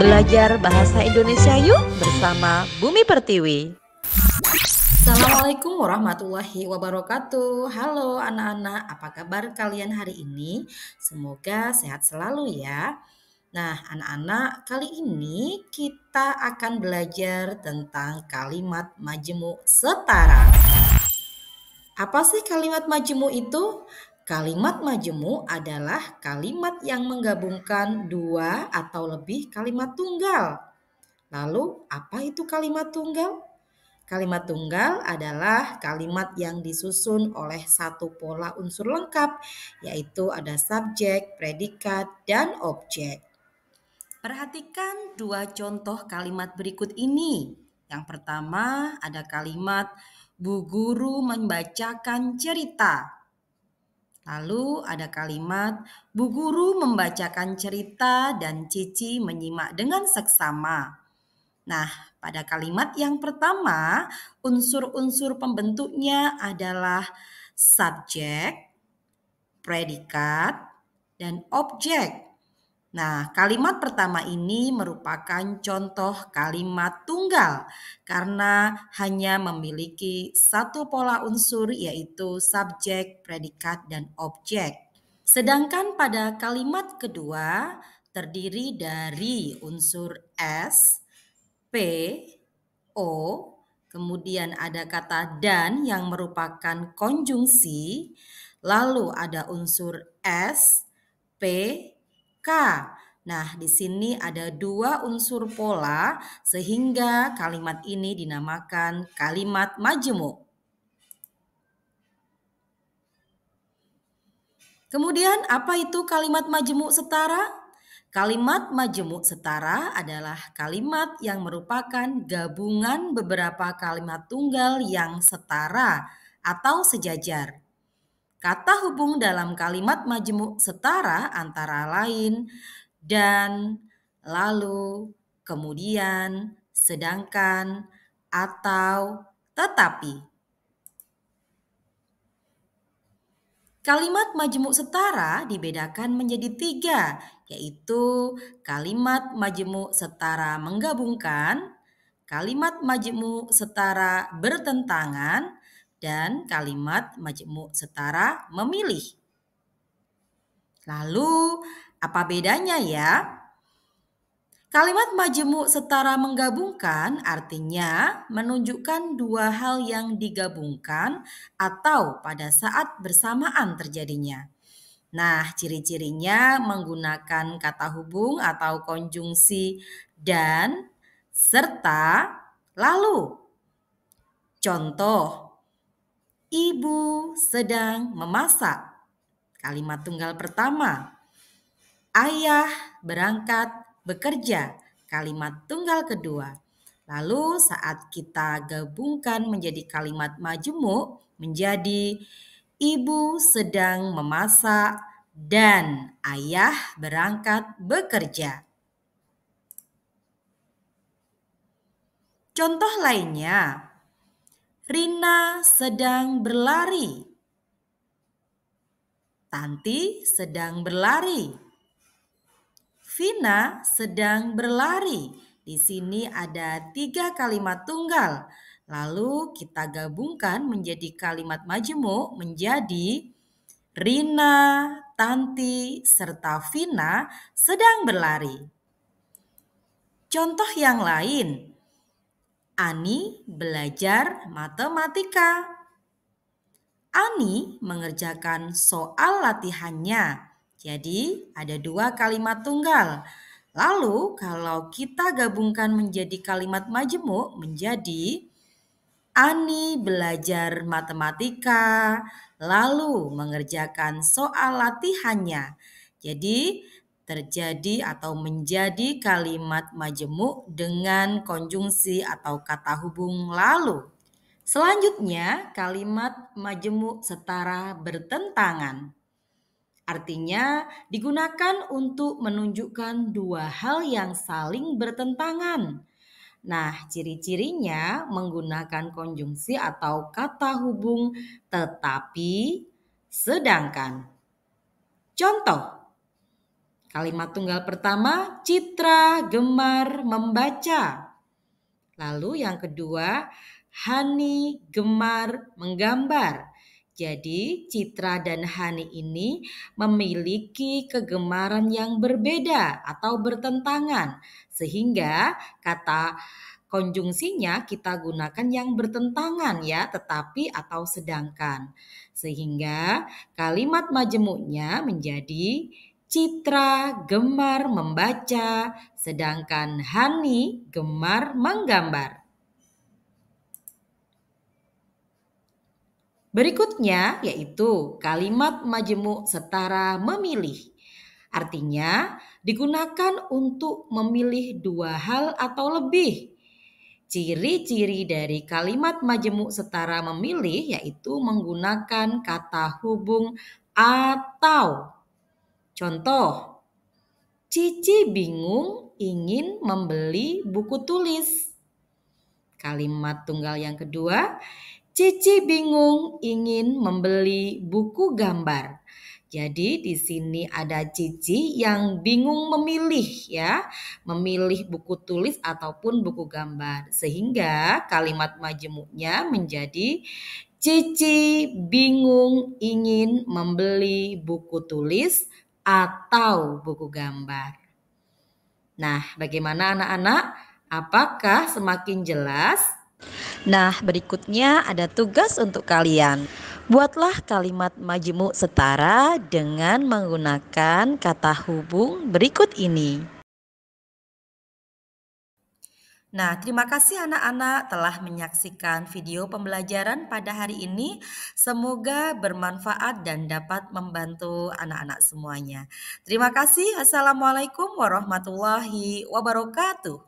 Belajar Bahasa Indonesia yuk bersama Bumi Pertiwi. Assalamualaikum warahmatullahi wabarakatuh. Halo anak-anak, apa kabar kalian hari ini? Semoga sehat selalu ya. Nah, anak-anak, kali ini kita akan belajar tentang kalimat majemuk setara. Apa sih kalimat majemuk itu? Kalimat majemuk adalah kalimat yang menggabungkan dua atau lebih kalimat tunggal. Lalu, apa itu kalimat tunggal? Kalimat tunggal adalah kalimat yang disusun oleh satu pola unsur lengkap, yaitu ada subjek, predikat, dan objek. Perhatikan dua contoh kalimat berikut ini. Yang pertama ada kalimat Bu guru membacakan cerita. Lalu ada kalimat, Bu Guru membacakan cerita dan Cici menyimak dengan seksama. Nah, pada kalimat yang pertama, unsur-unsur pembentuknya adalah subjek, predikat, dan objek. Nah, kalimat pertama ini merupakan contoh kalimat tunggal karena hanya memiliki satu pola unsur yaitu subjek, predikat, dan objek. Sedangkan pada kalimat kedua terdiri dari unsur S, P, O, kemudian ada kata dan yang merupakan konjungsi, lalu ada unsur S, P, K. Nah, di sini ada dua unsur pola sehingga kalimat ini dinamakan kalimat majemuk. Kemudian apa itu kalimat majemuk setara? Kalimat majemuk setara adalah kalimat yang merupakan gabungan beberapa kalimat tunggal yang setara atau sejajar. Kata hubung dalam kalimat majemuk setara antara lain dan, lalu, kemudian, sedangkan, atau, tetapi. Kalimat majemuk setara dibedakan menjadi tiga, yaitu kalimat majemuk setara menggabungkan, kalimat majemuk setara bertentangan, dan kalimat majemuk setara memilih. Lalu, apa bedanya ya? Kalimat majemuk setara menggabungkan artinya menunjukkan dua hal yang digabungkan atau pada saat bersamaan terjadinya. Nah, ciri-cirinya menggunakan kata hubung atau konjungsi dan serta lalu. Contoh, Ibu sedang memasak. Kalimat tunggal pertama. Ayah berangkat bekerja. Kalimat tunggal kedua. Lalu saat kita gabungkan menjadi kalimat majemuk menjadi ibu sedang memasak dan ayah berangkat bekerja. Contoh lainnya, Rina sedang berlari. Tanti sedang berlari. Vina sedang berlari. Di sini ada tiga kalimat tunggal. Lalu kita gabungkan menjadi kalimat majemuk menjadi Rina, Tanti, serta Vina sedang berlari. Contoh yang lain, Ani belajar matematika. Ani mengerjakan soal latihannya. Jadi, ada dua kalimat tunggal. Lalu, kalau kita gabungkan menjadi kalimat majemuk menjadi Ani belajar matematika, lalu mengerjakan soal latihannya. Jadi, terjadi atau menjadi kalimat majemuk dengan konjungsi atau kata hubung lalu. Selanjutnya, kalimat majemuk setara bertentangan. Artinya, digunakan untuk menunjukkan dua hal yang saling bertentangan. Nah, ciri-cirinya menggunakan konjungsi atau kata hubung tetapi sedangkan. Contoh, Kalimat tunggal pertama, Citra gemar membaca. Lalu yang kedua, Hani gemar menggambar. Jadi, Citra dan Hani ini memiliki kegemaran yang berbeda atau bertentangan, sehingga kata konjungsinya kita gunakan yang bertentangan ya, tetapi atau sedangkan. Sehingga kalimat majemuknya menjadi Citra gemar membaca, sedangkan Hani gemar menggambar. Berikutnya yaitu kalimat majemuk setara memilih. Artinya, digunakan untuk memilih dua hal atau lebih. Ciri-ciri dari kalimat majemuk setara memilih yaitu menggunakan kata hubung atau Contoh, Cici bingung ingin membeli buku tulis. Kalimat tunggal yang kedua, Cici bingung ingin membeli buku gambar. Jadi di sini ada Cici yang bingung memilih ya, memilih buku tulis ataupun buku gambar. Sehingga kalimat majemuknya menjadi Cici bingung ingin membeli buku tulis atau buku gambar. Nah, bagaimana anak-anak? Apakah semakin jelas? Nah, berikutnya ada tugas untuk kalian. Buatlah kalimat majemuk setara dengan menggunakan kata hubung berikut ini. Nah, terima kasih anak-anak telah menyaksikan video pembelajaran pada hari ini. Semoga bermanfaat dan dapat membantu anak-anak semuanya. Terima kasih. Assalamualaikum warahmatullahi wabarakatuh.